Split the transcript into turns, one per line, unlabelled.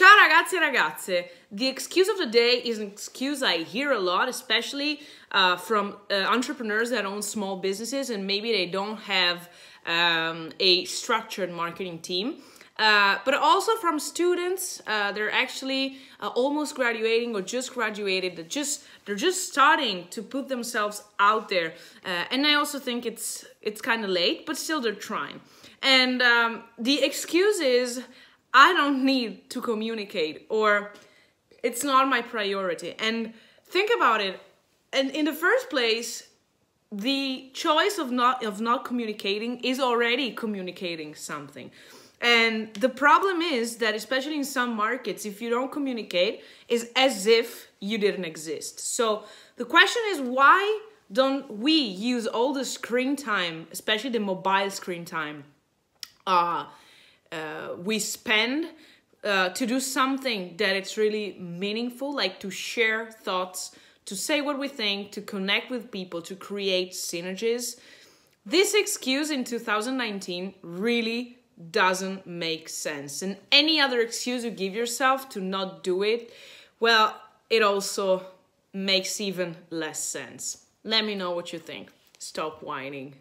Ciao ragazzi e ragazze! The excuse of the day is an excuse I hear a lot, especially uh, from uh, entrepreneurs that own small businesses and maybe they don't have um, a structured marketing team. Uh, but also from students, uh, they're actually uh, almost graduating or just graduated. They're just they're just starting to put themselves out there, uh, and I also think it's it's kind of late, but still they're trying. And um, the excuse is I don't need to communicate or it's not my priority. And think about it. And in the first place, the choice of not of not communicating is already communicating something. And the problem is that especially in some markets, if you don't communicate, is as if you didn't exist. So the question is why don't we use all the screen time, especially the mobile screen time, uh, uh, we spend uh, to do something that it's really meaningful, like to share thoughts, to say what we think, to connect with people, to create synergies. This excuse in 2019 really doesn't make sense. And any other excuse you give yourself to not do it, well, it also makes even less sense. Let me know what you think. Stop whining.